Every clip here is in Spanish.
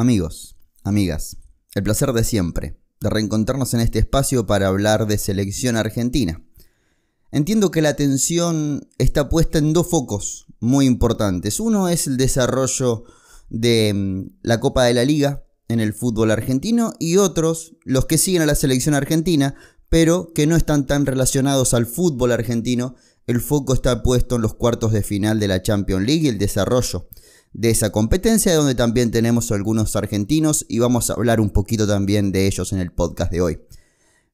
Amigos, amigas, el placer de siempre, de reencontrarnos en este espacio para hablar de selección argentina. Entiendo que la atención está puesta en dos focos muy importantes. Uno es el desarrollo de mm, la Copa de la Liga en el fútbol argentino y otros, los que siguen a la selección argentina, pero que no están tan relacionados al fútbol argentino. El foco está puesto en los cuartos de final de la Champions League y el desarrollo de esa competencia, donde también tenemos algunos argentinos y vamos a hablar un poquito también de ellos en el podcast de hoy.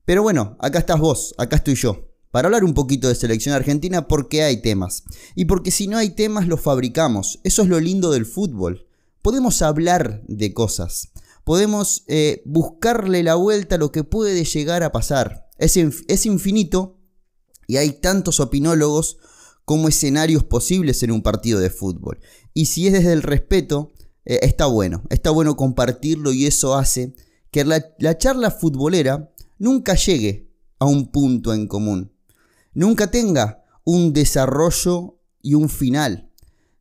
Pero bueno, acá estás vos, acá estoy yo, para hablar un poquito de selección argentina porque hay temas. Y porque si no hay temas los fabricamos, eso es lo lindo del fútbol. Podemos hablar de cosas, podemos eh, buscarle la vuelta a lo que puede llegar a pasar. es infinito y hay tantos opinólogos como escenarios posibles en un partido de fútbol. Y si es desde el respeto, eh, está bueno, está bueno compartirlo y eso hace que la, charla futbolera nunca llegue a un punto en común, nunca tenga un desarrollo y un final.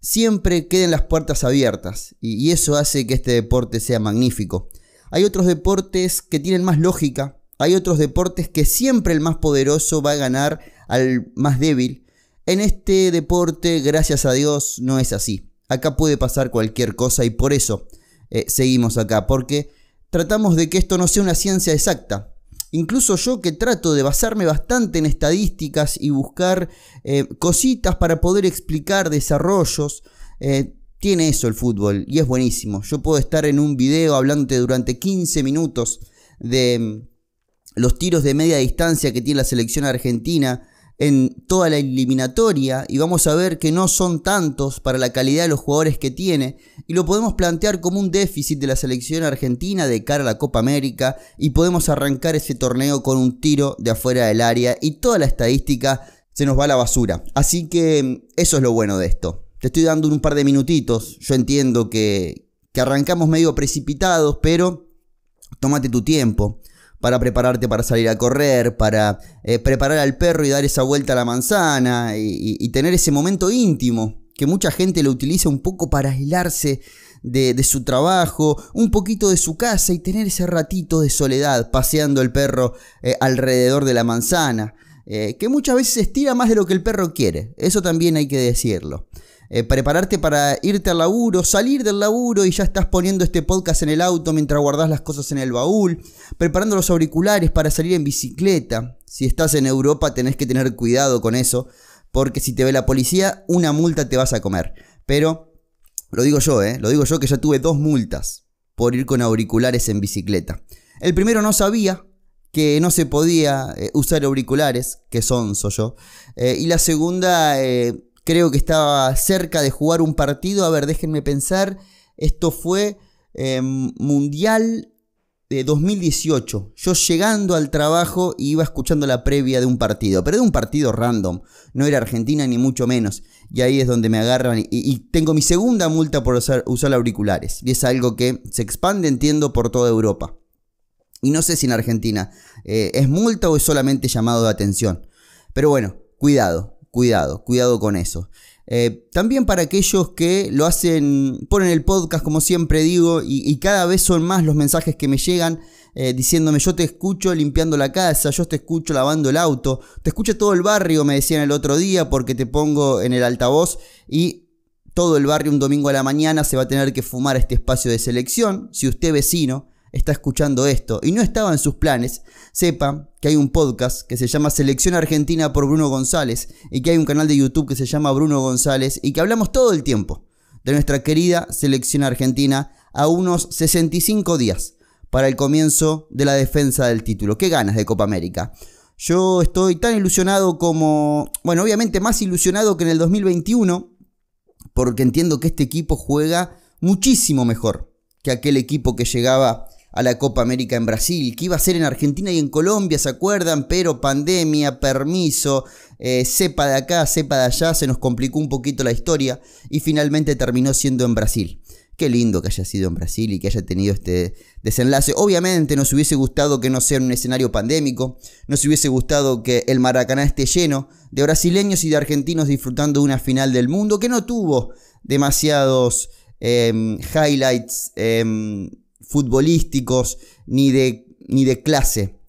Siempre queden las puertas abiertas y eso hace que este deporte sea magnífico. Hay otros deportes que tienen más lógica, hay otros deportes que siempre el más poderoso va a ganar al más débil en este deporte, gracias a Dios, no es así. Acá puede pasar cualquier cosa y por eso eh, seguimos acá, porque tratamos de que esto no sea una ciencia exacta. Incluso yo que trato de basarme bastante en estadísticas y buscar eh, cositas para poder explicar desarrollos, eh, tiene eso el fútbol y es buenísimo. Yo puedo estar en un video hablándote durante 15 minutos de mm, los tiros de media distancia que tiene la selección argentina, en toda la eliminatoria y vamos a ver que no son tantos para la calidad de los jugadores que tiene y lo podemos plantear como un déficit de la selección argentina de cara a la Copa América y podemos arrancar ese torneo con un tiro de afuera del área y toda la estadística se nos va a la basura. Así que mm, eso es lo bueno de esto. Te estoy dando un par de minutitos, yo entiendo que, que arrancamos medio precipitados, pero tómate tu tiempo para prepararte para salir a correr, para eh, preparar al perro y dar esa vuelta a la manzana y, tener ese momento íntimo que mucha gente lo utiliza un poco para aislarse de, su trabajo, un poquito de su casa y tener ese ratito de soledad paseando el perro eh, alrededor de la manzana. Eh, que muchas veces estira más de lo que el perro quiere. Eso también hay que decirlo. Eh, prepararte para irte al laburo, salir del laburo y ya estás poniendo este podcast en el auto mientras guardás las cosas en el baúl, preparando los auriculares para salir en bicicleta. Si estás en Europa tenés que tener cuidado con eso, porque si te ve la policía, una multa te vas a comer. Pero lo digo yo, eh, lo digo yo que ya tuve dos multas por ir con auriculares en bicicleta. El primero no sabía que no se podía eh, usar auriculares, que soy yo. Eh, y la segunda, creo que estaba cerca de jugar un partido. A ver, déjenme pensar. Esto fue em, Mundial de 2018. Yo llegando al trabajo iba escuchando la previa de un partido, pero de un partido random. No era Argentina ni mucho menos. Y ahí es donde me agarran y, tengo mi segunda multa por usar, auriculares. Y es algo que se expande, entiendo, por toda Europa. Y no sé si en Argentina eh, es multa o es solamente llamado de atención. Pero bueno, cuidado Cuidado, cuidado con eso. Eh, también para aquellos que lo hacen, ponen el podcast como siempre digo, y, cada vez son más los mensajes que me llegan eh, diciéndome yo te escucho limpiando la casa, yo te escucho lavando el auto, te escucha todo el barrio, me decían el otro día, porque te pongo en el altavoz y todo el barrio un domingo a la mañana se va a tener que fumar este espacio de selección. Si usted vecino está escuchando esto y no estaba en sus planes, sepa que hay un podcast que se llama Selección Argentina por Bruno González y que hay un canal de YouTube que se llama Bruno González y que hablamos todo el tiempo de nuestra querida selección argentina a unos 65 días para el comienzo de la defensa del título. Qué ganas de Copa América. Yo estoy tan ilusionado como, bueno, obviamente más ilusionado que en el 2021, porque entiendo que este equipo juega muchísimo mejor que aquel equipo que llegaba a la Copa América en Brasil, que iba a ser en Argentina y en Colombia, ¿se acuerdan? Pero pandemia, permiso, eh, sepa de acá, sepa de allá, se nos complicó un poquito la historia y finalmente terminó siendo en Brasil. Qué lindo que haya sido en Brasil y que haya tenido este desenlace. Obviamente nos hubiese gustado que no sea un escenario pandémico, nos hubiese gustado que el Maracaná esté lleno de brasileños y de argentinos disfrutando de una final del mundo que no tuvo demasiados em, highlights. Em, futbolísticos ni de, ni de clase.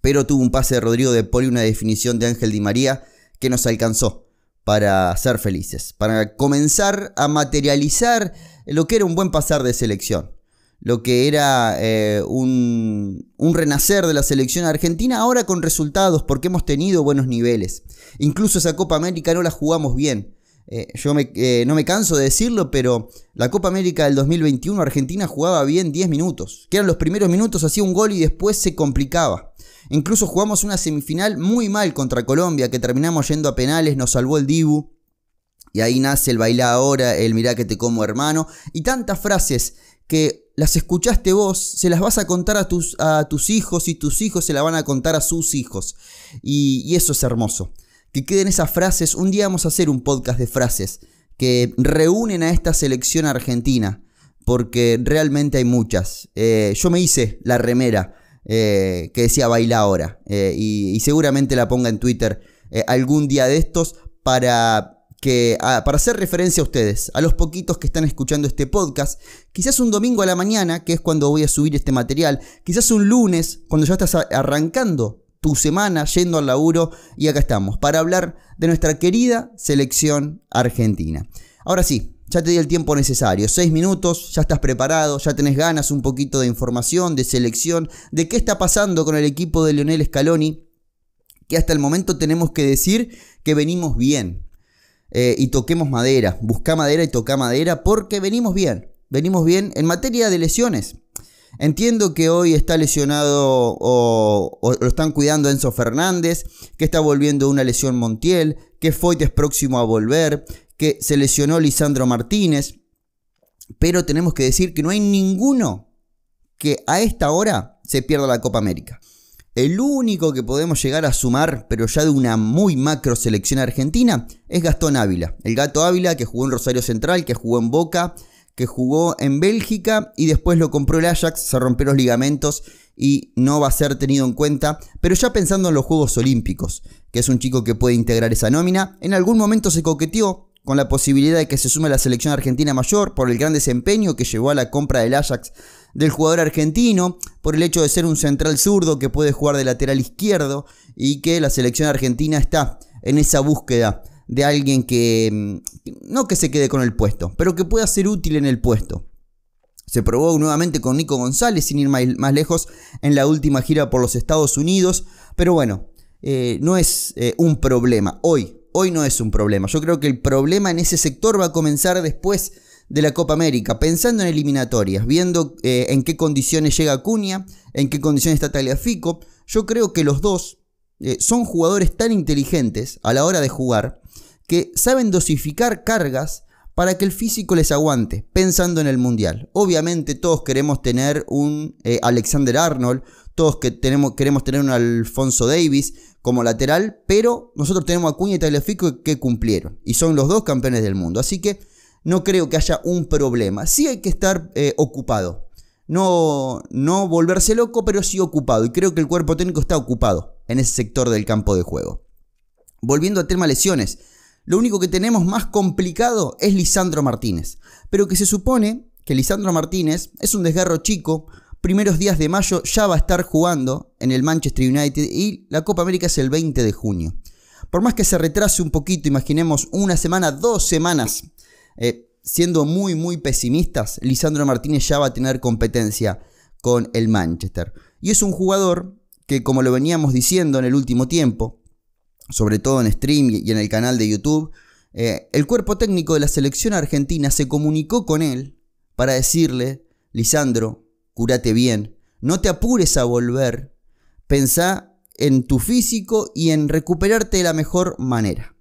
Pero tuvo un pase de Rodrigo de Poli una definición de Ángel Di María que nos alcanzó para ser felices, para comenzar a materializar lo que era un buen pasar de selección, lo que era eh, un renacer de la selección argentina, ahora con resultados, porque hemos tenido buenos niveles. Incluso esa Copa América no la jugamos bien, eh, yo eh, no me canso de decirlo, pero la Copa América del 2021 Argentina jugaba bien 10 minutos, que eran los primeros minutos, hacía un gol y después se complicaba. Incluso jugamos una semifinal muy mal contra Colombia, que terminamos yendo a penales, nos salvó el Dibu. Y ahí nace el baila ahora, el mirá que te como hermano, y tantas frases que las escuchaste vos, se las vas a contar a tus, hijos y tus hijos se las van a contar a sus hijos. y eso es hermoso que queden esas frases. Un día vamos a hacer un podcast de frases que reúnen a esta selección argentina, porque realmente hay muchas. Eh, yo me hice la remera eh, que decía baila ahora, eh, y, seguramente la ponga en Twitter algún día de estos para que, ah, para hacer referencia a ustedes, a los poquitos que están escuchando este podcast, quizás un domingo a la mañana, que es cuando voy a subir este material, quizás un lunes, cuando ya estás arrancando tu semana yendo al laburo y acá estamos para hablar de nuestra querida selección argentina. Ahora sí, ya te di el tiempo necesario, Seis minutos, ya estás preparado, ya tenés ganas un poquito de información, de selección, de qué está pasando con el equipo de Leonel Scaloni, que hasta el momento tenemos que decir que venimos bien. Eh, y toquemos madera, busca madera y toca madera porque venimos bien, venimos bien en materia de lesiones. Entiendo que hoy está lesionado o, lo están cuidando Enzo Fernández, que está volviendo una lesión Montiel, que Foyt es próximo a volver, que se lesionó Lisandro Martínez. Pero tenemos que decir que no hay ninguno que a esta hora se pierda la Copa América. El único que podemos llegar a sumar, pero ya de una muy macro selección argentina, es Gastón Ávila. El gato Ávila que jugó en Rosario Central, que jugó en Boca, que jugó en Bélgica y después lo compró el Ajax, se rompió los ligamentos y no va a ser tenido en cuenta, pero ya pensando en los Juegos Olímpicos, que es un chico que puede integrar esa nómina, en algún momento se coqueteó con la posibilidad de que se sume a la selección argentina mayor por el gran desempeño que llevó a la compra del Ajax del jugador argentino, por el hecho de ser un central zurdo que puede jugar de lateral izquierdo y que la selección argentina está en esa búsqueda de alguien que mm, no que se quede con el puesto, pero que pueda ser útil en el puesto. Se probó nuevamente con Nico González, sin ir más lejos, en la última gira por los Estados Unidos, pero bueno, eh, no es eh, un problema. Hoy, hoy no es un problema. Yo creo que el problema en ese sector va a comenzar después de la Copa América, pensando en eliminatorias, viendo eh, en qué condiciones llega Acuña, en qué condiciones está Fico. Yo creo que los dos, eh, son jugadores tan inteligentes a la hora de jugar que saben dosificar cargas para que el físico les aguante, pensando en el Mundial. Obviamente todos queremos tener un eh, Alexander Arnold, todos queremos tener un Alfonso Davis como lateral, pero nosotros tenemos a Cuña y Tagliafico que cumplieron, y son los dos campeones del mundo. Así que no creo que haya un problema. Sí hay que estar eh, ocupado. No, no volverse loco, pero sí ocupado. Y creo que el cuerpo técnico está ocupado en ese sector del campo de juego. Volviendo al tema lesiones, lo único que tenemos más complicado es Lisandro Martínez, pero que se supone que Lisandro Martínez es un desgarro chico, primeros días de mayo ya va a estar jugando en el Manchester United y la Copa América es el 20 de junio. Por más que se retrase un poquito, imaginemos una semana, dos semanas, eh, siendo muy, muy pesimistas, Lisandro Martínez ya va a tener competencia con el Manchester. Y es un jugador que como lo veníamos diciendo en el último tiempo, sobre todo en stream y en el canal de YouTube, eh, el cuerpo técnico de la selección argentina se comunicó con él para decirle, Lisandro, curate bien, no te apures a volver, pensá en tu físico y en recuperarte de la mejor manera.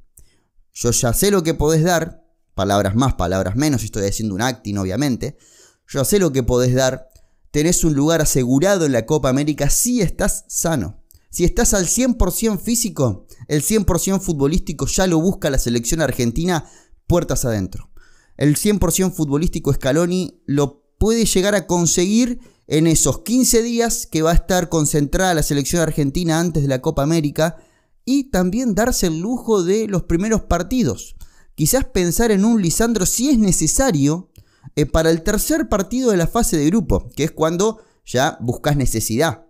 Yo ya sé lo que podés dar, palabras más, palabras menos, estoy haciendo un acting obviamente, yo sé lo que podés dar, tenés un lugar asegurado en la Copa América si estás sano. Si estás al 100% físico, el 100% futbolístico ya lo busca la selección argentina puertas adentro. El 100% futbolístico Scaloni lo puede llegar a conseguir en esos 15 días que va a estar concentrada la selección argentina antes de la Copa América y también darse el lujo de los primeros partidos. Quizás pensar en un Lisandro si es necesario eh, para el tercer partido de la fase de grupo, que es cuando ya buscas necesidad,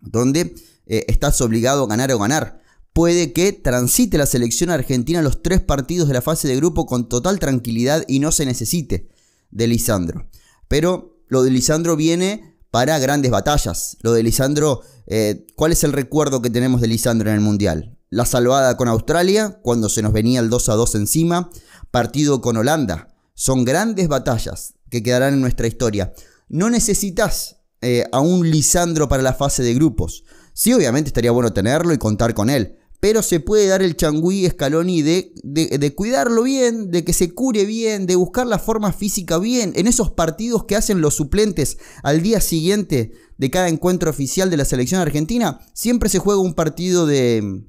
donde eh, estás obligado a ganar o ganar. Puede que transite la selección argentina los tres partidos de la fase de grupo con total tranquilidad y no se necesite de Lisandro. Pero lo de Lisandro viene para grandes batallas. Lo de Lisandro, eh, ¿cuál es el recuerdo que tenemos de Lisandro en el Mundial? La salvada con Australia, cuando se nos venía el 2 a 2 encima, partido con Holanda, son grandes batallas que quedarán en nuestra historia. No necesitas eh, a un Lisandro para la fase de grupos. Sí, obviamente estaría bueno tenerlo y contar con él. Pero se puede dar el changüí Scaloni de cuidarlo bien, de que se cure bien, de buscar la forma física bien. En esos partidos que hacen los suplentes al día siguiente de cada encuentro oficial de la selección argentina, siempre se juega un partido de,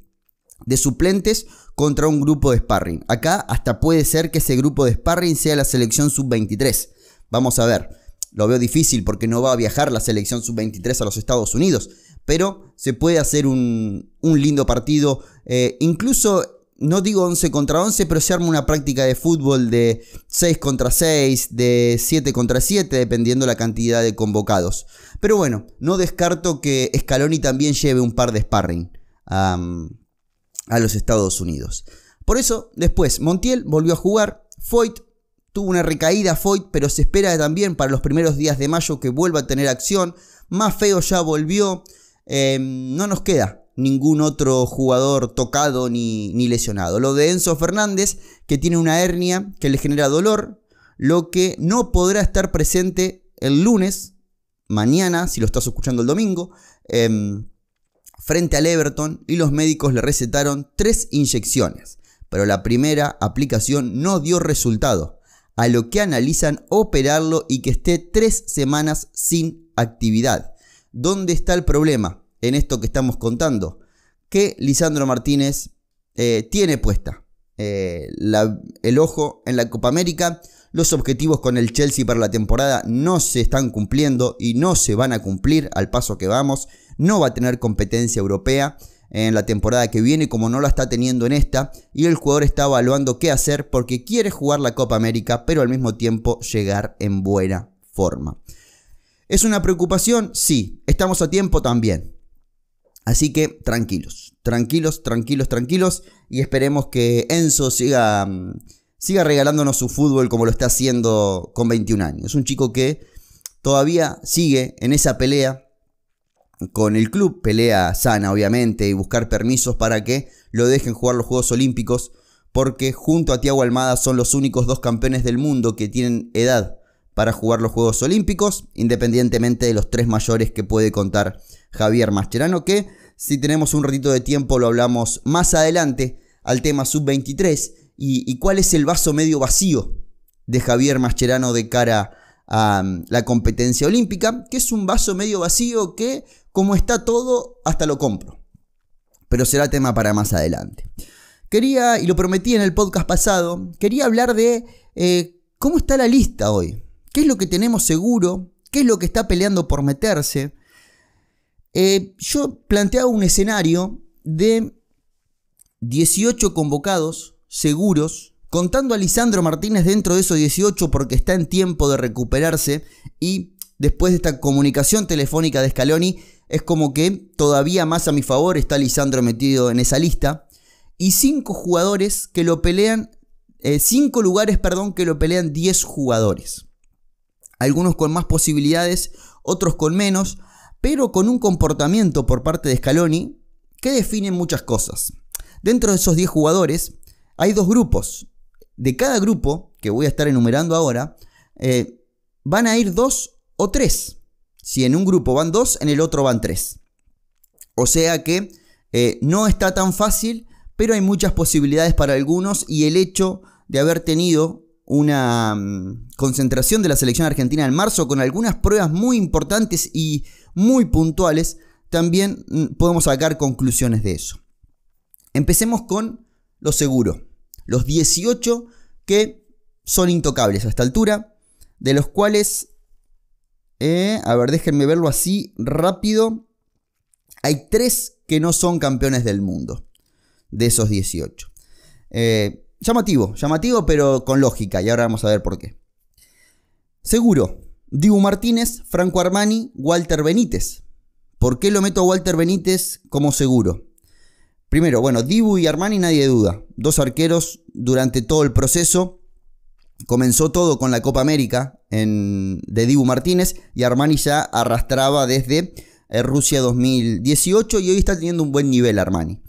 de suplentes contra un grupo de sparring. Acá hasta puede ser que ese grupo de sparring sea la selección sub-23. Vamos a ver. Lo veo difícil porque no va a viajar la selección sub-23 a los Estados Unidos. Pero se puede hacer un, lindo partido. Eh, incluso no digo 11 contra 11, pero se arma una práctica de fútbol de 6 contra 6, de 7 contra 7, dependiendo la cantidad de convocados. Pero bueno, no descarto que Scaloni también lleve un par de sparring a los Estados Unidos. Por eso, después, Montiel volvió a jugar, Foyt tuvo una recaída, Foyt, pero se espera también para los primeros días de mayo que vuelva a tener acción, más feo ya volvió, em, no nos queda ningún otro jugador tocado ni, ni lesionado. Lo de Enzo Fernández, que tiene una hernia que le genera dolor, lo que no podrá estar presente el lunes, mañana, si lo estás escuchando el domingo, em, frente al Everton y los médicos le recetaron tres inyecciones, pero la primera aplicación no dio resultado, a lo que analizan operarlo y que esté tres semanas sin actividad. ¿Dónde está el problema en esto que estamos contando? Que Lisandro Martínez eh, tiene puesta eh, el ojo en la Copa América. Los objetivos con el Chelsea para la temporada no se están cumpliendo y no se van a cumplir al paso que vamos no va a tener competencia europea en la temporada que viene como no la está teniendo en esta y el jugador está evaluando qué hacer porque quiere jugar la Copa América pero al mismo tiempo llegar en buena forma. ¿Es una preocupación? Sí, estamos a tiempo también. Así que tranquilos, tranquilos, tranquilos, tranquilos y esperemos que Enzo siga, mm, siga regalándonos su fútbol como lo está haciendo con 21 años. Es un chico que todavía sigue en esa pelea con el club, pelea sana obviamente, y buscar permisos para que lo dejen jugar los Juegos Olímpicos, porque junto a Tiago Almada son los únicos dos campeones del mundo que tienen edad para jugar los Juegos Olímpicos, independientemente de los tres mayores que puede contar Javier Mascherano, que si tenemos un ratito de tiempo lo hablamos más adelante al tema sub-23 y, cuál es el vaso medio vacío de Javier Mascherano de cara a mm, la competencia olímpica, que es un vaso medio vacío que como está todo, hasta lo compro. Pero será tema para más adelante. Quería, y lo prometí en el podcast pasado, quería hablar de eh, cómo está la lista hoy. ¿Qué es lo que tenemos seguro? ¿Qué es lo que está peleando por meterse? Eh, yo planteaba un escenario de 18 convocados seguros, contando a Lisandro Martínez dentro de esos 18 porque está en tiempo de recuperarse y después de esta comunicación telefónica de Scaloni, es como que todavía más a mi favor está Lisandro metido en esa lista. Y cinco jugadores que lo pelean, eh, cinco lugares, perdón, que lo pelean 10 jugadores. Algunos con más posibilidades, otros con menos, pero con un comportamiento por parte de Scaloni que define muchas cosas. Dentro de esos 10 jugadores hay dos grupos. De cada grupo, que voy a estar enumerando ahora, eh, van a ir dos o tres. Si en un grupo van dos, en el otro van tres. O sea que eh, no está tan fácil, pero hay muchas posibilidades para algunos y el hecho de haber tenido una mm, concentración de la selección argentina en marzo con algunas pruebas muy importantes y muy puntuales, también mm, podemos sacar conclusiones de eso. Empecemos con lo seguro, los 18 que son intocables a esta altura, de los cuales eh, a ver, déjenme verlo así rápido. Hay tres que no son campeones del mundo de esos 18. Eh, llamativo, llamativo, pero con lógica, y ahora vamos a ver por qué. Seguro, Dibu Martínez, Franco Armani, Walter Benítez. ¿Por qué lo meto a Walter Benítez como seguro? Primero, bueno, Dibu y Armani nadie duda. Dos arqueros durante todo el proceso. Comenzó todo con la Copa América en, de Dibu Martínez y Armani ya arrastraba desde eh, Rusia 2018 y hoy está teniendo un buen nivel Armani.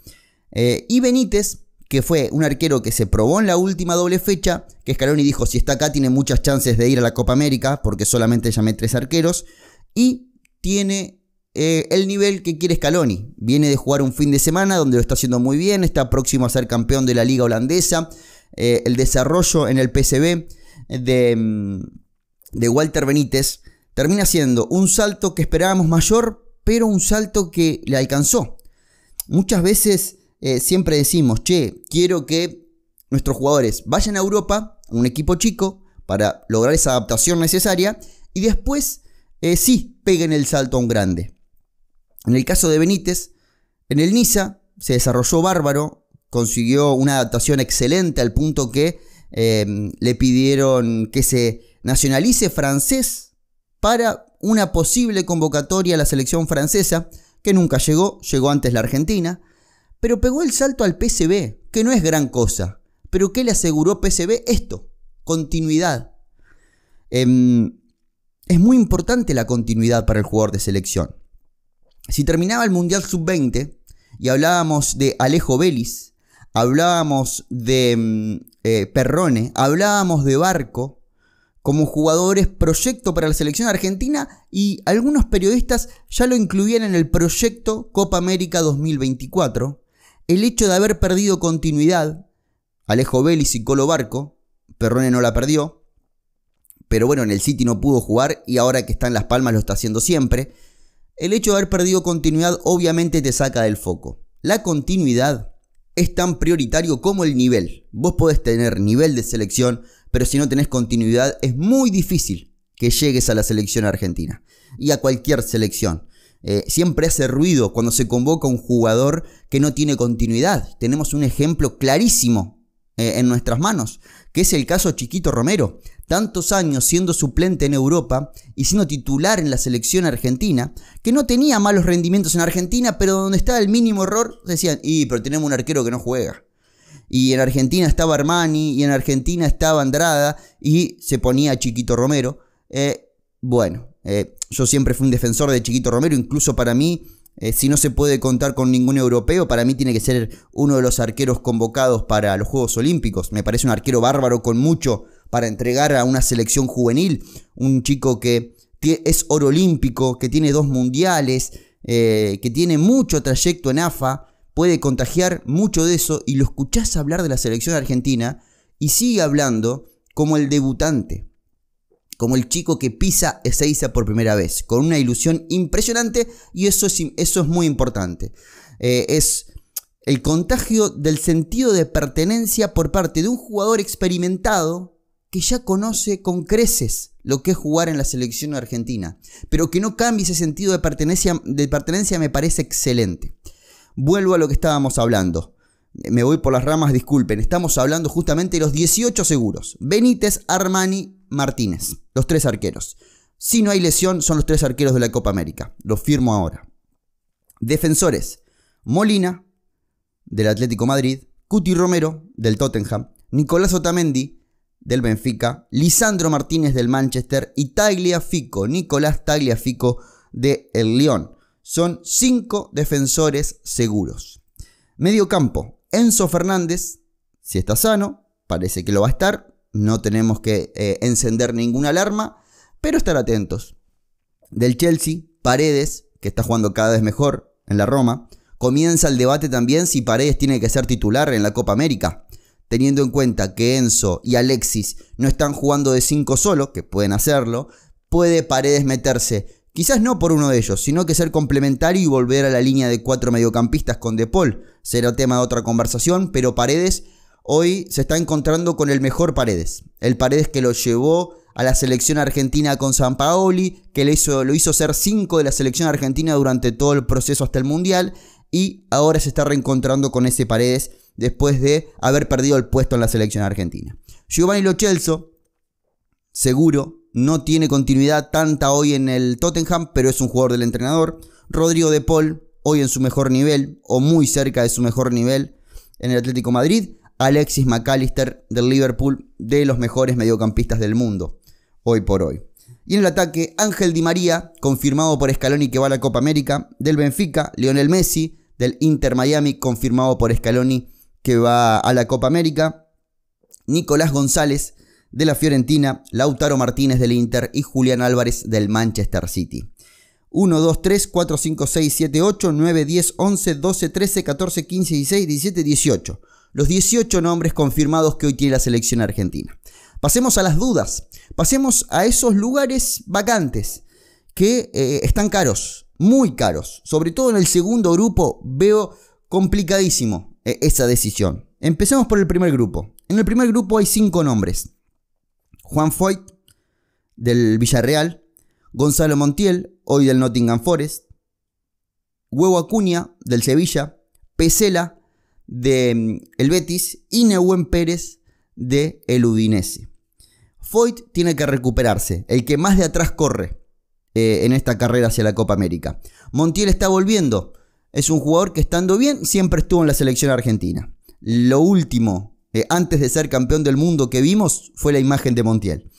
Eh, y Benítez, que fue un arquero que se probó en la última doble fecha, que Scaloni dijo, si está acá tiene muchas chances de ir a la Copa América, porque solamente llamé tres arqueros, y tiene eh, el nivel que quiere Scaloni. Viene de jugar un fin de semana donde lo está haciendo muy bien, está próximo a ser campeón de la liga holandesa, eh, el desarrollo en el PCB eh, de, mm, de Walter Benítez, termina siendo un salto que esperábamos mayor, pero un salto que le alcanzó. Muchas veces eh, siempre decimos, che, quiero que nuestros jugadores vayan a Europa, un equipo chico, para lograr esa adaptación necesaria, y después sí peguen el salto a un grande. En el caso de Benítez, en el Niza se desarrolló bárbaro, consiguió una adaptación excelente al punto que em, le pidieron que se nacionalice francés para una posible convocatoria a la selección francesa, que nunca llegó, llegó antes la Argentina, pero pegó el salto al PCB, que no es gran cosa, pero que le aseguró PCB esto, continuidad. Em, es muy importante la continuidad para el jugador de selección. Si terminaba el Mundial Sub-20 y hablábamos de Alejo Vélez, hablábamos de mm, eh, Perrone, hablábamos de Barco como jugadores proyecto para la selección argentina y algunos periodistas ya lo incluían en el proyecto Copa América 2024. El hecho de haber perdido continuidad, Alejo Vélez y Colo Barco, Perrone no la perdió, pero bueno, en el City no pudo jugar y ahora que está en Las Palmas lo está haciendo siempre. El hecho de haber perdido continuidad obviamente te saca del foco. La continuidad es tan prioritario como el nivel. Vos podés tener nivel de selección, pero si no tenés continuidad es muy difícil que llegues a la selección argentina y a cualquier selección. Eh, siempre hace ruido cuando se convoca un jugador que no tiene continuidad. Tenemos un ejemplo clarísimo eh, en nuestras manos, que es el caso Chiquito Romero. Tantos años siendo suplente en Europa y siendo titular en la selección argentina, que no tenía malos rendimientos en Argentina, pero donde estaba el mínimo error decían, y pero tenemos un arquero que no juega. Y en Argentina estaba Armani, y en Argentina estaba Andrada, y se ponía Chiquito Romero. Eh, bueno, eh, yo siempre fui un defensor de Chiquito Romero, incluso para mí eh, si no se puede contar con ningún europeo, para mí tiene que ser uno de los arqueros convocados para los Juegos Olímpicos. Me parece un arquero bárbaro con mucho para entregar a una selección juvenil. Un chico que es oro olímpico, que tiene dos mundiales, eh, que tiene mucho trayecto en AFA, puede contagiar mucho de eso y lo escuchás hablar de la selección argentina y sigue hablando como el debutante como el chico que pisa Ezeiza por primera vez, con una ilusión impresionante y eso es, eso es muy importante. Eh, es el contagio del sentido de pertenencia por parte de un jugador experimentado que ya conoce con creces lo que es jugar en la selección argentina, pero que no cambie ese sentido de pertenencia, de pertenencia me parece excelente. Vuelvo a lo que estábamos hablando me voy por las ramas, disculpen. Estamos hablando justamente de los 18 seguros. Benítez, Armani, Martínez, los tres arqueros. Si no hay lesión, son los tres arqueros de la Copa América. Lo firmo ahora. Defensores, Molina, del Atlético Madrid, Cuti Romero, del Tottenham, Nicolás Otamendi, del Benfica, Lisandro Martínez, del Manchester, y Tagliafico, Nicolás Tagliafico, del El León. Son cinco defensores seguros. Medio campo, Enzo Fernández, si está sano, parece que lo va a estar, no tenemos que eh, encender ninguna alarma, pero estar atentos. Del Chelsea, Paredes, que está jugando cada vez mejor en la Roma, comienza el debate también si Paredes tiene que ser titular en la Copa América, teniendo en cuenta que Enzo y Alexis no están jugando de 5 solo, que pueden hacerlo, puede Paredes meterse, quizás no por uno de ellos, sino que ser complementario y volver a la línea de cuatro mediocampistas con De Paul. Será tema de otra conversación, pero Paredes hoy se está encontrando con el mejor Paredes. El Paredes que lo llevó a la selección argentina con San Paoli, que lo hizo, lo hizo ser 5 de la selección argentina durante todo el proceso hasta el Mundial y ahora se está reencontrando con ese Paredes después de haber perdido el puesto en la selección argentina. Giovanni Lochelso, seguro, no tiene continuidad tanta hoy en el Tottenham, pero es un jugador del entrenador. Rodrigo de Paul, hoy en su mejor nivel, o muy cerca de su mejor nivel en el Atlético Madrid. Alexis McAllister del Liverpool, de los mejores mediocampistas del mundo, hoy por hoy. Y en el ataque, Ángel Di María, confirmado por Scaloni que va a la Copa América, del Benfica, Lionel Messi, del Inter Miami, confirmado por Scaloni que va a la Copa América, Nicolás González de la Fiorentina, Lautaro Martínez del Inter y Julián Álvarez del Manchester City. 1, 2, 3, 4, 5, 6, 7, 8, 9, 10, 11, 12, 13, 14, 15, 16, 17, 18 los 18 nombres confirmados que hoy tiene la selección argentina. Pasemos a las dudas, pasemos a esos lugares vacantes que eh, están caros, muy caros. Sobre todo en el segundo grupo veo complicadísimo eh, esa decisión. Empecemos por el primer grupo. En el primer grupo hay cinco nombres. Juan Foyt, del Villarreal, Gonzalo Montiel, hoy del Nottingham Forest, Huevo Acuña, del Sevilla, Pesela, de mm, el Betis y Neuwen Pérez de el Udinese. Foyt tiene que recuperarse, el que más de atrás corre eh, en esta carrera hacia la Copa América. Montiel está volviendo, es un jugador que estando bien siempre estuvo en la selección argentina. Lo último, eh, antes de ser campeón del mundo que vimos, fue la imagen de Montiel.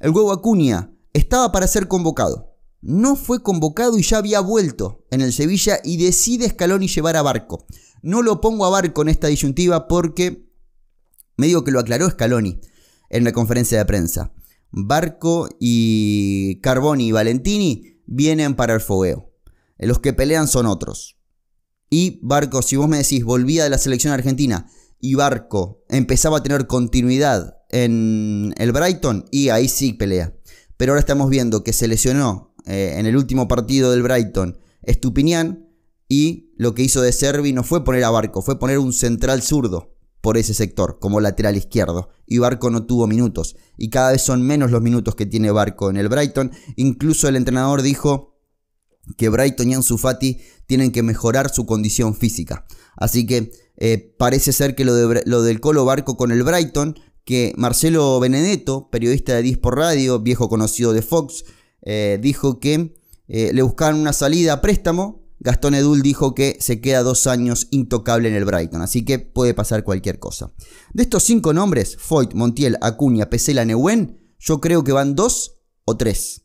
El huevo Acuña estaba para ser convocado, no fue convocado y ya había vuelto en el Sevilla y decide Scaloni llevar a Barco. No lo pongo a Barco en esta disyuntiva porque me digo que lo aclaró Scaloni en la conferencia de prensa. Barco y Carboni y Valentini vienen para el fogueo. Los que pelean son otros. Y Barco, si vos me decís, volvía de la selección argentina y Barco empezaba a tener continuidad en el Brighton, y ahí sí pelea. Pero ahora estamos viendo que se lesionó eh, en el último partido del Brighton, Estupiñán, y lo que hizo de Servi no fue poner a Barco, fue poner un central zurdo por ese sector, como lateral izquierdo, y Barco no tuvo minutos, y cada vez son menos los minutos que tiene Barco en el Brighton, incluso el entrenador dijo que Brighton y Ansufati tienen que mejorar su condición física. Así que eh, parece ser que lo, lo, del Colo Barco con el Brighton, que Marcelo Benedetto, periodista de Dispo radio, viejo conocido de Fox, eh, dijo que eh, le buscaron una salida a préstamo. Gastón Edul dijo que se queda dos años intocable en el Brighton, así que puede pasar cualquier cosa. De estos cinco nombres, Foyt, Montiel, Acuña, Pesela, Neuwen, yo creo que van dos o tres.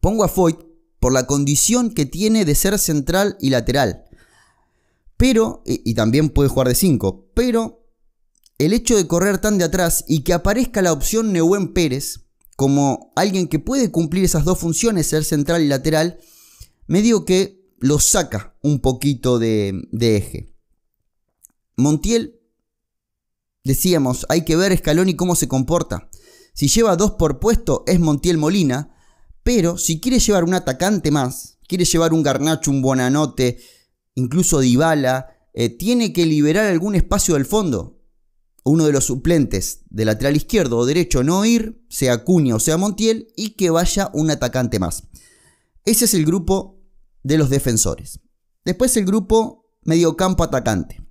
Pongo a Foyt por la condición que tiene de ser central y lateral. Pero, y, también puede jugar de cinco. pero el hecho de correr tan de atrás y que aparezca la opción Neuwen Pérez como alguien que puede cumplir esas dos funciones, ser central y lateral, me digo que lo saca un poquito de, eje. Montiel, decíamos, hay que ver y cómo se comporta. Si lleva dos por puesto es Montiel Molina, pero si quiere llevar un atacante más, quiere llevar un Garnacho, un Bonanote, incluso Dybala, eh, tiene que liberar algún espacio del fondo uno de los suplentes de lateral izquierdo o derecho no ir, sea Cuña o sea Montiel, y que vaya un atacante más. Ese es el grupo de los defensores. Después el grupo campo atacante.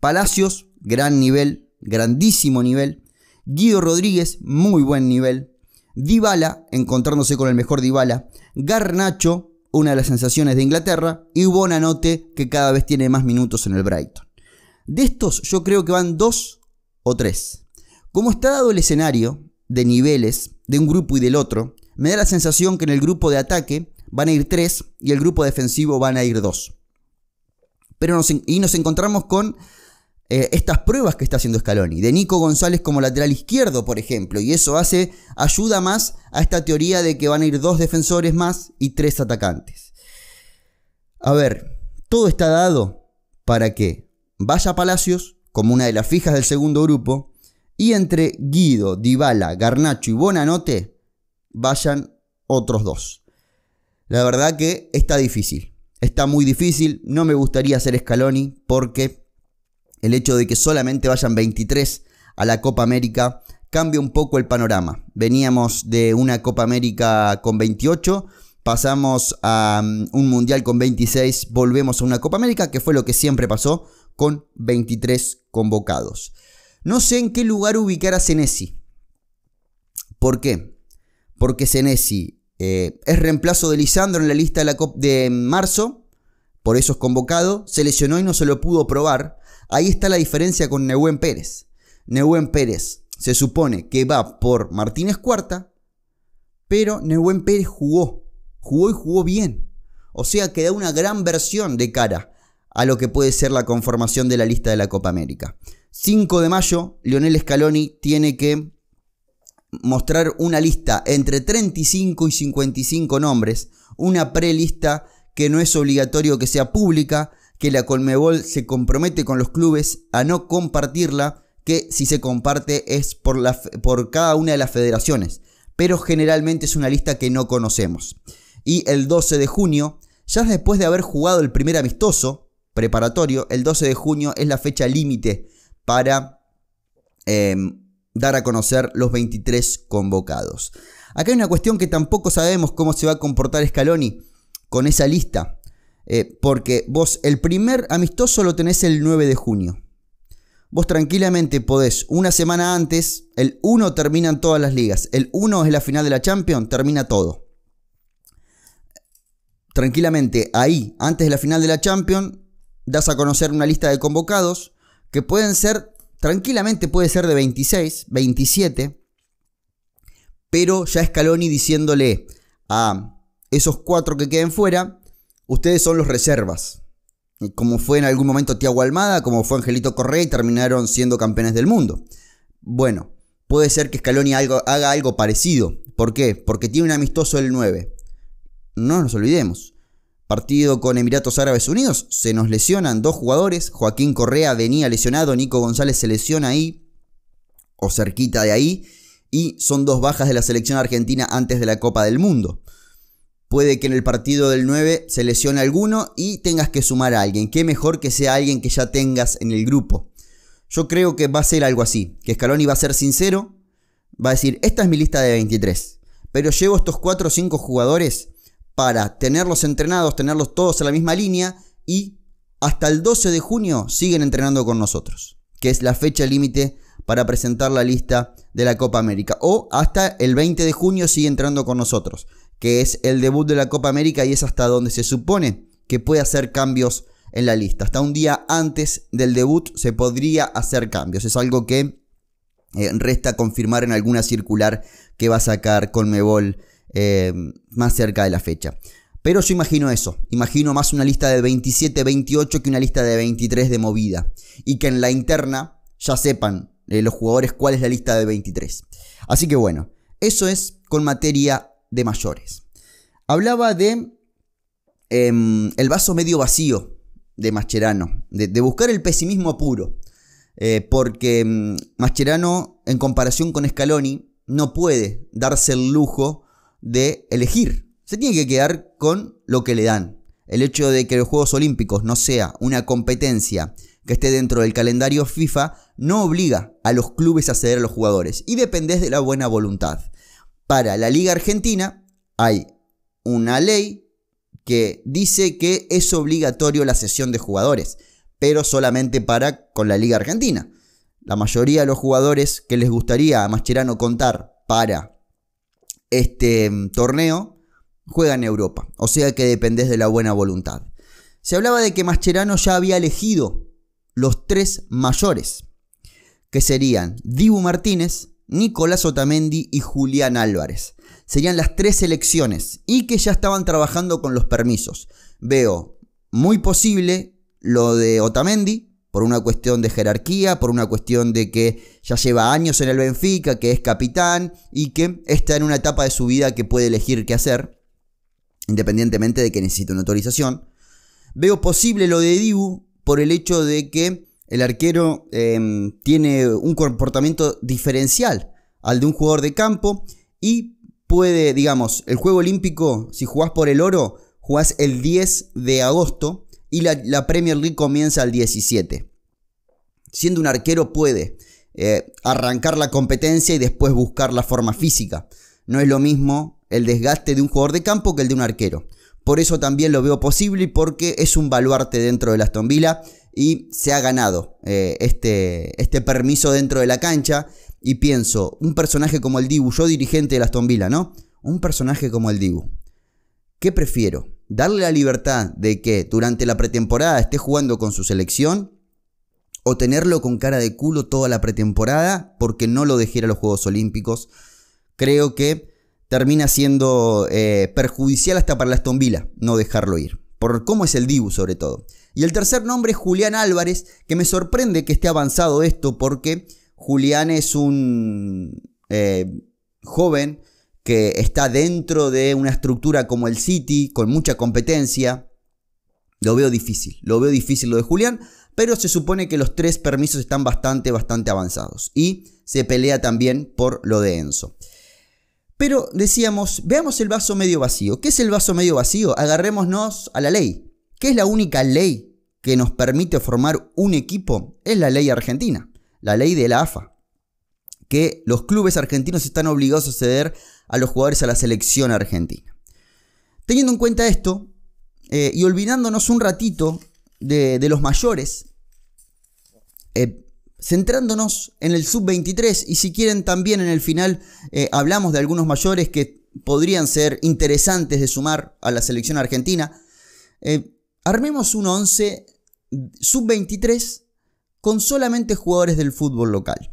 Palacios, gran nivel, grandísimo nivel. Guido Rodríguez, muy buen nivel. Dybala, encontrándose con el mejor Dybala. Garnacho, una de las sensaciones de Inglaterra. Y Bonanote, que cada vez tiene más minutos en el Brighton. De estos yo creo que van dos o tres. Como está dado el escenario de niveles de un grupo y del otro, me da la sensación que en el grupo de ataque van a ir tres y el grupo defensivo van a ir dos. Pero y nos encontramos con eh, estas pruebas que está haciendo Scaloni, de Nico González como lateral izquierdo, por ejemplo, y eso hace, ayuda más a esta teoría de que van a ir dos defensores más y tres atacantes. A ver, todo está dado para que Vaya Palacios, como una de las fijas del segundo grupo, y entre Guido, Dybala, Garnacho y Bonanote vayan otros dos. La verdad que está difícil, está muy difícil, no me gustaría hacer Scaloni porque el hecho de que solamente vayan 23 a la Copa América cambia un poco el panorama. Veníamos de una Copa América con 28, pasamos a mm, un Mundial con 26, volvemos a una Copa América, que fue lo que siempre pasó con 23 convocados. No sé en qué lugar ubicar a Senesi. ¿Por qué? Porque Senesi eh, es reemplazo de Lisandro en la lista de, la de marzo, por eso es convocado, se lesionó y no se lo pudo probar. Ahí está la diferencia con Neuwen Pérez. Neuwen Pérez se supone que va por Martínez Cuarta, pero Nehuen Pérez jugó, jugó y jugó bien. O sea que da una gran versión de cara a lo que puede ser la conformación de la lista de la Copa América. 5 de mayo, Lionel Scaloni tiene que mostrar una lista entre 35 y 55 nombres, una prelista que no es obligatorio que sea pública, que la Colmebol se compromete con los clubes a no compartirla, que si se comparte es por, por cada una de las federaciones, pero generalmente es una lista que no conocemos. Y el 12 de junio, ya después de haber jugado el primer amistoso, preparatorio, el 12 de junio es la fecha límite para em, dar a conocer los 23 convocados. Acá hay una cuestión que tampoco sabemos cómo se va a comportar Scaloni con esa lista. Eh, porque vos el primer amistoso lo tenés el 9 de junio. Vos tranquilamente podés, una semana antes, el 1 terminan todas las ligas. El 1 es la final de la Champions, termina todo. Tranquilamente, ahí, antes de la final de la Champions, das a conocer una lista de convocados que pueden ser, tranquilamente puede ser de 26, 27, pero ya Scaloni diciéndole a esos cuatro que queden fuera, ustedes son los reservas. Como fue en algún momento Tiago Almada, como fue Angelito Correa y terminaron siendo campeones del mundo. Bueno, puede ser que Scaloni haga algo parecido. ¿Por qué? Porque tiene un amistoso el 9. No nos olvidemos. Partido con Emiratos Árabes Unidos, se nos lesionan dos jugadores, Joaquín Correa venía lesionado, Nico González se lesiona ahí, o cerquita de ahí, y son dos bajas de la selección argentina antes de la Copa del Mundo. Puede que en el partido del 9 se lesione alguno y tengas que sumar a alguien. Qué mejor que sea alguien que ya tengas en el grupo. Yo creo que va a ser algo así, que Scaloni va a ser sincero, va a decir, esta es mi lista de 23, pero llevo estos 4 o 5 jugadores para tenerlos entrenados, tenerlos todos en la misma línea y hasta el 12 de junio siguen entrenando con nosotros, que es la fecha límite para presentar la lista de la Copa América. O hasta el 20 de junio sigue entrando con nosotros, que es el debut de la Copa América y es hasta donde se supone que puede hacer cambios en la lista. Hasta un día antes del debut se podría hacer cambios. Es algo que eh, resta confirmar en alguna circular que va a sacar Conmebol eh, más cerca de la fecha. Pero yo imagino eso, imagino más una lista de 27, 28 que una lista de 23 de movida. Y que en la interna ya sepan eh, los jugadores cuál es la lista de 23. Así que bueno, eso es con materia de mayores. Hablaba de em, el vaso medio vacío de Mascherano, de, buscar el pesimismo puro. Eh, porque em, Mascherano, en comparación con Scaloni, no puede darse el lujo de elegir. Se tiene que quedar con lo que le dan. El hecho de que los Juegos Olímpicos no sea una competencia que esté dentro del calendario FIFA no obliga a los clubes a ceder a los jugadores y dependés de la buena voluntad. Para la Liga Argentina hay una ley que dice que es obligatorio la cesión de jugadores, pero solamente para con la Liga Argentina. La mayoría de los jugadores que les gustaría a Mascherano contar para este mm, torneo, juega en Europa. O sea que dependés de la buena voluntad. Se hablaba de que Mascherano ya había elegido los tres mayores, que serían Dibu Martínez, Nicolás Otamendi y Julián Álvarez. Serían las tres elecciones y que ya estaban trabajando con los permisos. Veo muy posible lo de Otamendi, por una cuestión de jerarquía, por una cuestión de que ya lleva años en el Benfica, que es capitán y que está en una etapa de su vida que puede elegir qué hacer, independientemente de que necesite una autorización. Veo posible lo de Dibu por el hecho de que el arquero em, tiene un comportamiento diferencial al de un jugador de campo y puede, digamos, el Juego Olímpico, si jugás por el oro, jugás el 10 de agosto y la, Premier League comienza al 17. Siendo un arquero puede eh, arrancar la competencia y después buscar la forma física. No es lo mismo el desgaste de un jugador de campo que el de un arquero. Por eso también lo veo posible porque es un baluarte dentro de Aston Villa y se ha ganado eh, este, este permiso dentro de la cancha. Y pienso, un personaje como el Dibu, yo dirigente de Aston Villa, ¿no? Un personaje como el Dibu. ¿Qué prefiero? darle la libertad de que durante la pretemporada esté jugando con su selección o tenerlo con cara de culo toda la pretemporada porque no lo dejera a los Juegos Olímpicos, creo que termina siendo eh, perjudicial hasta para la Aston no dejarlo ir, por cómo es el Dibu sobre todo. Y el tercer nombre es Julián Álvarez, que me sorprende que esté avanzado esto porque Julián es un eh, joven que está dentro de una estructura como el City, con mucha competencia, lo veo difícil, lo veo difícil lo de Julián, pero se supone que los tres permisos están bastante, bastante avanzados. Y se pelea también por lo de Enzo. Pero decíamos, veamos el vaso medio vacío. ¿Qué es el vaso medio vacío? Agarrémonos a la ley. ¿Qué es la única ley que nos permite formar un equipo? Es la ley argentina, la ley de la AFA, que los clubes argentinos están obligados a ceder a los jugadores a la selección argentina. Teniendo en cuenta esto, eh, y olvidándonos un ratito de, los mayores, eh, centrándonos en el sub-23 y si quieren también en el final eh, hablamos de algunos mayores que podrían ser interesantes de sumar a la selección argentina, armemos un 11 sub-23 con solamente jugadores del fútbol local.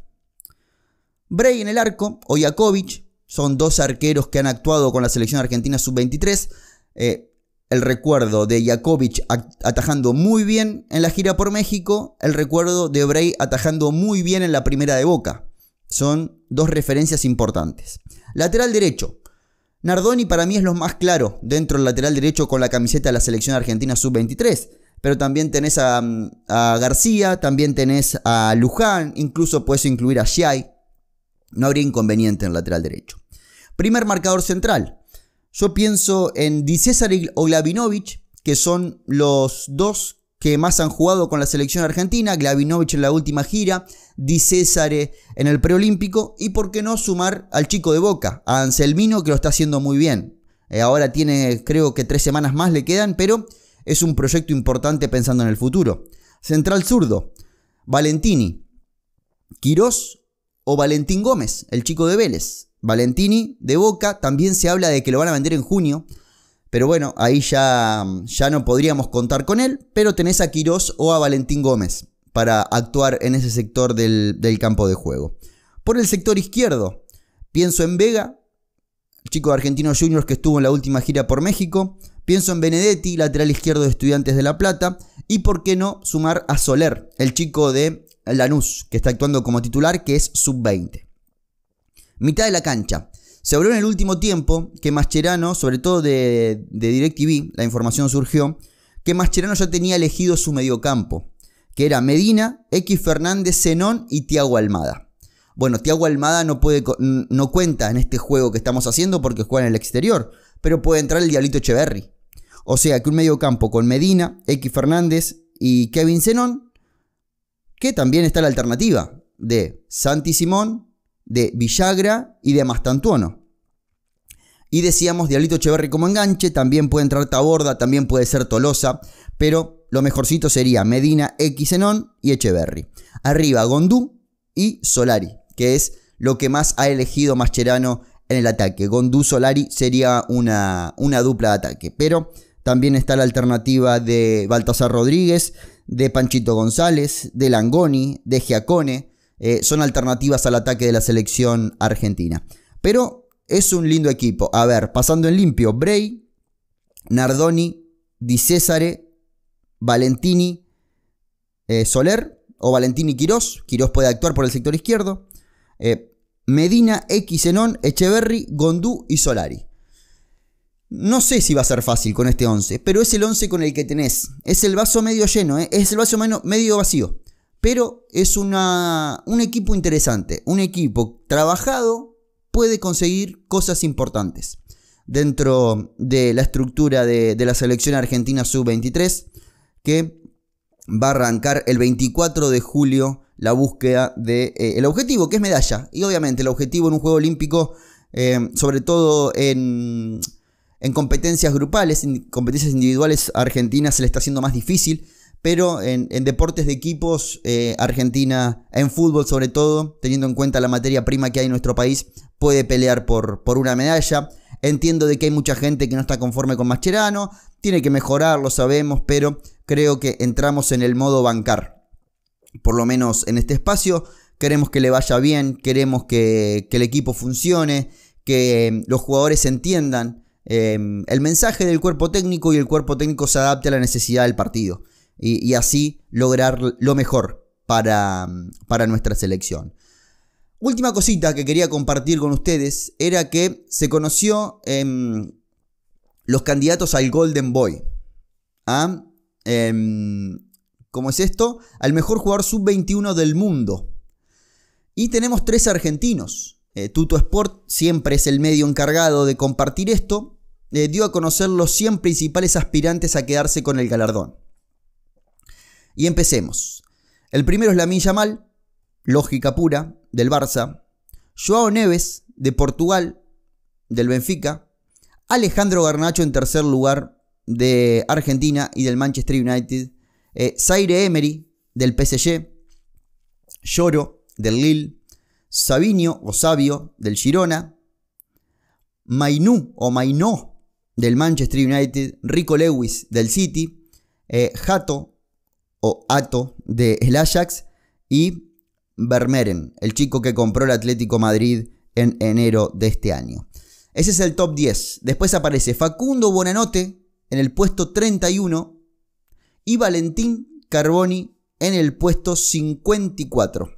Bray en el arco, Oyakovic, son dos arqueros que han actuado con la selección argentina sub-23. Eh, el recuerdo de Jakovic atajando muy bien en la gira por México, el recuerdo de Bray atajando muy bien en la primera de Boca. Son dos referencias importantes. Lateral derecho. Nardoni para mí es lo más claro dentro del lateral derecho con la camiseta de la selección argentina sub-23. Pero también tenés mm, a, García, también tenés a Luján, incluso puedes incluir a shai no habría inconveniente en el lateral derecho. Primer marcador central. Yo pienso en Di César y Glavinovich, que son los dos que más han jugado con la selección argentina. Glavinovich en la última gira, Di César en el preolímpico. Y por qué no sumar al chico de Boca, a Anselmino, que lo está haciendo muy bien. Eh, ahora tiene, creo que tres semanas más le quedan, pero es un proyecto importante pensando en el futuro. Central zurdo, Valentini, Quirós o Valentín Gómez, el chico de Vélez. Valentini de Boca, también se habla de que lo van a vender en junio, pero bueno, ahí ya, ya no podríamos contar con él, pero tenés a Quirós o a Valentín Gómez para actuar en ese sector del, del campo de juego. Por el sector izquierdo, pienso en Vega, el chico de Argentinos Juniors que estuvo en la última gira por México, pienso en Benedetti, lateral izquierdo de Estudiantes de La Plata, y por qué no sumar a Soler, el chico de Lanús, que está actuando como titular, que es sub-20. Mitad de la cancha. Se habló en el último tiempo que Mascherano, sobre todo de, DirecTV, la información surgió, que Mascherano ya tenía elegido su mediocampo, que era Medina, X Fernández, Zenón y Tiago Almada. Bueno, Tiago Almada no, puede, no cuenta en este juego que estamos haciendo porque juega en el exterior, pero puede entrar el Diablito Echeverry. O sea que un mediocampo con Medina, X Fernández y Kevin Zenón que también está la alternativa de Santi Simón, de Villagra y de Mastantuono. Y decíamos Dialito Echeverri como enganche, también puede entrar Taborda, también puede ser Tolosa, pero lo mejorcito sería Medina, Xenón y Echeverri. Arriba Gondú y Solari, que es lo que más ha elegido Mascherano en el ataque. Gondú Solari sería una, una dupla de ataque, pero también está la alternativa de Baltasar Rodríguez, de Panchito González, de Langoni, de Giacone, eh, son alternativas al ataque de la selección argentina. Pero es un lindo equipo. A ver, pasando en limpio, Bray, Nardoni, Di Césare, Valentini, eh, Soler o Valentini Quirós. Quirós puede actuar por el sector izquierdo. Eh, Medina, X, Echeverry, Gondú y Solari. No sé si va a ser fácil con este 11, pero es el 11 con el que tenés. Es el vaso medio lleno, ¿eh? es el vaso medio vacío. Pero es una, un equipo interesante, un equipo trabajado puede conseguir cosas importantes. Dentro de la estructura de, la selección argentina sub-23, que va a arrancar el 24 de julio la búsqueda del eh, objetivo, que es medalla. Y obviamente el objetivo en un juego olímpico, eh, sobre todo en en competencias grupales, en competencias individuales, a Argentina se le está haciendo más difícil, pero en, deportes de equipos, eh, Argentina, en fútbol sobre todo, teniendo en cuenta la materia prima que hay en nuestro país, puede pelear por, por una medalla. Entiendo de que hay mucha gente que no está conforme con Mascherano, tiene que mejorar, lo sabemos, pero creo que entramos en el modo bancar. Por lo menos en este espacio, queremos que le vaya bien, queremos que el equipo funcione, que los jugadores entiendan Em, el mensaje del cuerpo técnico y el cuerpo técnico se adapte a la necesidad del partido. Y, así lograr lo mejor em, para, nuestra selección. Última cosita que quería compartir con ustedes era que se conoció em, los candidatos al Golden Boy. ¿ah? ¿Cómo es esto? Al mejor jugador sub-21 del mundo. Y tenemos tres argentinos. Eh, Tuto Sport siempre es el medio encargado de compartir esto dio a conocer los 100 principales aspirantes a quedarse con el galardón. Y empecemos. El primero es Lamin Yamal, lógica pura, del Barça. Joao Neves, de Portugal, del Benfica. Alejandro Garnacho en tercer lugar, de Argentina y del Manchester United. Eh, Zaire Emery, del PSG. Lloro, del Lille. Sabinio o Sabio, del Girona. Mainú o Mainó del Manchester United, Rico Lewis del City, eh, Hato o Ato del de Ajax y vermeren el chico que compró el Atlético Madrid en enero de este año. Ese es el top 10. Después aparece Facundo Bonanote en el puesto 31 y Valentín Carboni en el puesto 54.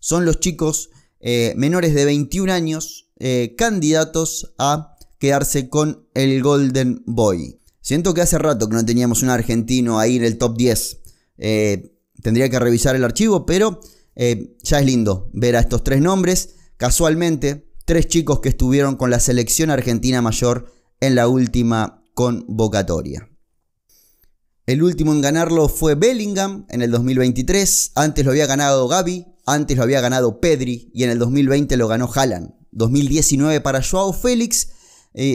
Son los chicos eh, menores de 21 años eh, candidatos a quedarse con el Golden Boy. Siento que hace rato que no teníamos un argentino ahí en el top 10. Eh, tendría que revisar el archivo, pero eh, ya es lindo ver a estos tres nombres. Casualmente, tres chicos que estuvieron con la selección argentina mayor en la última convocatoria. El último en ganarlo fue Bellingham en el 2023. Antes lo había ganado Gaby, antes lo había ganado Pedri y en el 2020 lo ganó Haaland. 2019 para Joao Félix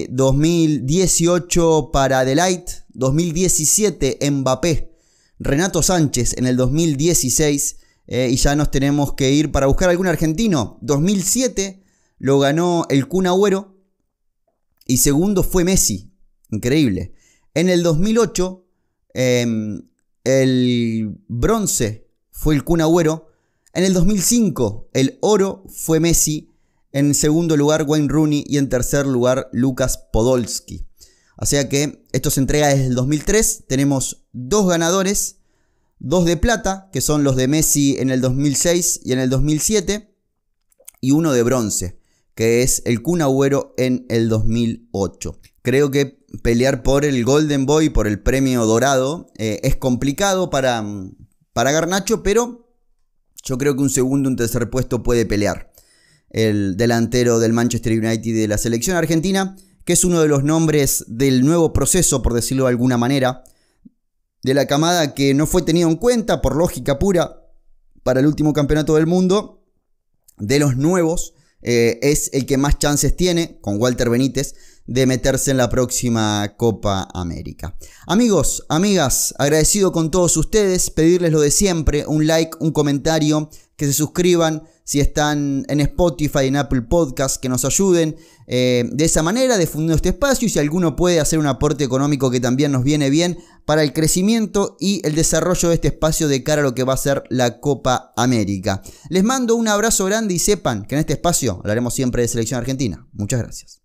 2018 eh, para Delight, 2017 Mbappé, Renato Sánchez en el 2016 eh, y ya nos tenemos que ir para buscar algún argentino. 2007 lo ganó el Kun y segundo fue Messi, increíble. En el 2008 em, el bronce fue el Kun en el 2005 el oro fue Messi en segundo lugar, Wayne Rooney. Y en tercer lugar, Lucas Podolski. O sea que esto se entrega desde el 2003. Tenemos dos ganadores. Dos de plata, que son los de Messi en el 2006 y en el 2007. Y uno de bronce, que es el Kun en el 2008. Creo que pelear por el Golden Boy, por el premio dorado, eh, es complicado para, para Garnacho, pero yo creo que un segundo, un tercer puesto puede pelear el delantero del Manchester United de la selección argentina, que es uno de los nombres del nuevo proceso, por decirlo de alguna manera, de la camada que no fue tenido en cuenta por lógica pura para el último campeonato del mundo, de los nuevos, eh, es el que más chances tiene, con Walter Benítez, de meterse en la próxima Copa América. Amigos, amigas, agradecido con todos ustedes, pedirles lo de siempre, un like, un comentario, que se suscriban, si están en Spotify, en Apple Podcast, que nos ayuden eh, de esa manera, difundiendo este espacio y si alguno puede hacer un aporte económico que también nos viene bien para el crecimiento y el desarrollo de este espacio de cara a lo que va a ser la Copa América. Les mando un abrazo grande y sepan que en este espacio hablaremos siempre de selección argentina. Muchas gracias.